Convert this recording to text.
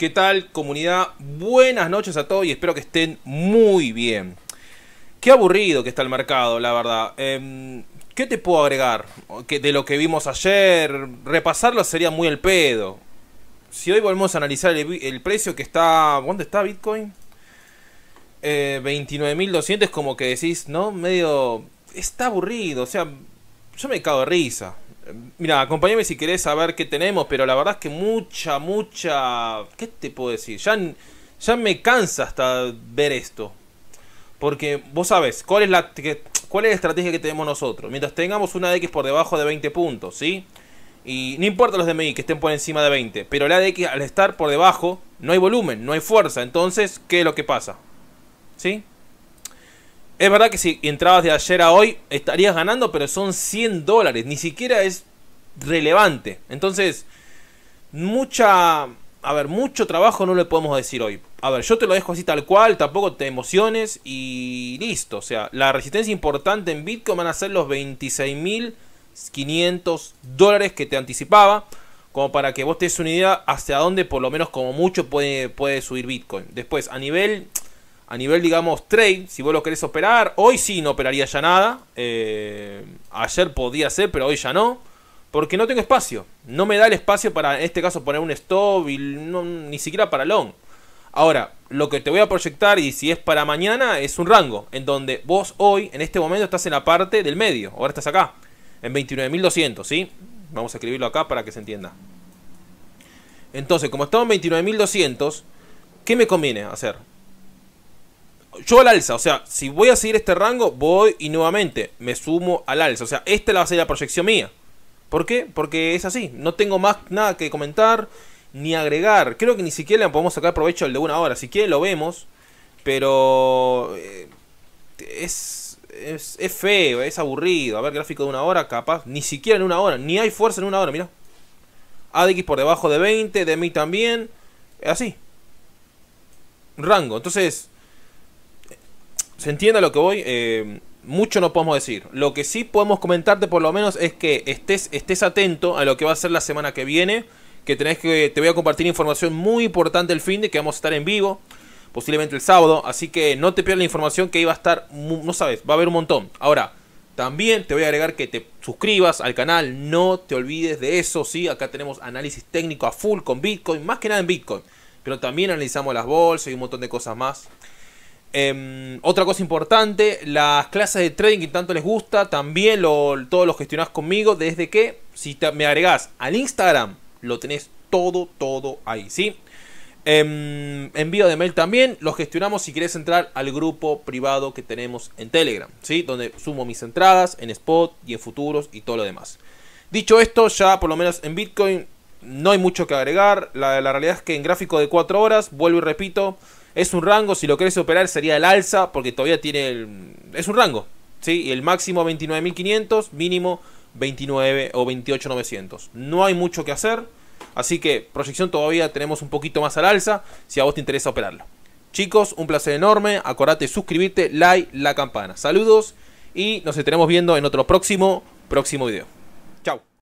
¿Qué tal comunidad? Buenas noches a todos y espero que estén muy bien. Qué aburrido que está el mercado, la verdad. Em, ¿Qué te puedo agregar? De lo que vimos ayer, repasarlo sería muy el pedo. Si hoy volvemos a analizar el, precio que está... ¿Dónde está Bitcoin? 29.200 eh, es como que decís, ¿no? Medio... Está aburrido, o sea, yo me cago de risa. Mira, acompáñame si querés saber qué tenemos, pero la verdad es que mucha, mucha. ¿Qué te puedo decir? Ya, ya me cansa hasta ver esto. Porque vos sabés, ¿cuál es, la, ¿cuál es la estrategia que tenemos nosotros? Mientras tengamos una X por debajo de 20 puntos, ¿sí? Y no importa los de Mi que estén por encima de 20, pero la X al estar por debajo, no hay volumen, no hay fuerza. Entonces, ¿qué es lo que pasa? ¿Sí? Es verdad que si entrabas de ayer a hoy estarías ganando, pero son 100 dólares. Ni siquiera es relevante. Entonces, mucha... A ver, mucho trabajo no le podemos decir hoy. A ver, yo te lo dejo así tal cual, tampoco te emociones y listo. O sea, la resistencia importante en Bitcoin van a ser los 26.500 dólares que te anticipaba. Como para que vos te des una idea hacia dónde por lo menos como mucho puede, puede subir Bitcoin. Después, a nivel a nivel, digamos, trade, si vos lo querés operar, hoy sí no operaría ya nada. Eh, ayer podía ser, pero hoy ya no. Porque no tengo espacio. No me da el espacio para, en este caso, poner un stop y ni siquiera para long. Ahora, lo que te voy a proyectar y si es para mañana es un rango. En donde vos hoy, en este momento, estás en la parte del medio. Ahora estás acá. En 29.200, ¿sí? Vamos a escribirlo acá para que se entienda. Entonces, como estamos en 29.200, ¿qué me conviene hacer? yo al alza, o sea, si voy a seguir este rango, voy y nuevamente me sumo al alza. O sea, esta va a ser la proyección mía. ¿Por qué? Porque es así. No tengo más nada que comentar ni agregar. Creo que ni siquiera le podemos sacar provecho al de una hora. Si quiere lo vemos. Pero eh, es, es, feo, es aburrido. A ver, gráfico de una hora, capaz. Ni siquiera en una hora. Ni hay fuerza en una hora, mira. ADX por debajo de 20, de mí también. Es Así. Rango. Entonces, se entiende lo que voy. Eh, mucho no podemos decir. Lo que sí podemos comentarte por lo menos es que estés, estés atento a lo que va a ser la semana que viene. Que tenés que. Te voy a compartir información muy importante el fin de que vamos a estar en vivo. Posiblemente el sábado. Así que no te pierdas la información que iba a estar. No sabes, va a haber un montón. Ahora, también te voy a agregar que te suscribas al canal. No te olvides de eso. Sí, acá tenemos análisis técnico a full con Bitcoin. Más que nada en Bitcoin. Pero también analizamos las bolsas y un montón de cosas más. Em, otra cosa importante, las clases de trading que tanto les gusta, también lo, los lo gestionás conmigo, desde que si me agregás al Instagram, lo tenés todo, todo ahí, ¿sí? Em, envío de mail también, lo gestionamos si quieres entrar al grupo privado que tenemos en Telegram, ¿sí? Donde sumo mis entradas en spot y en futuros y todo lo demás. Dicho esto, ya por lo menos en Bitcoin no hay mucho que agregar, la, la realidad es que en gráfico de 4 horas, vuelvo y repito, es un rango, si lo querés operar sería el alza, porque todavía tiene el... Es un rango, ¿sí? el máximo 29.500, mínimo 29 o 28.900. No hay mucho que hacer, así que proyección todavía tenemos un poquito más al alza, si a vos te interesa operarlo. Chicos, un placer enorme, acordate suscribirte, like, la campana. Saludos y nos estaremos viendo en otro próximo, próximo video.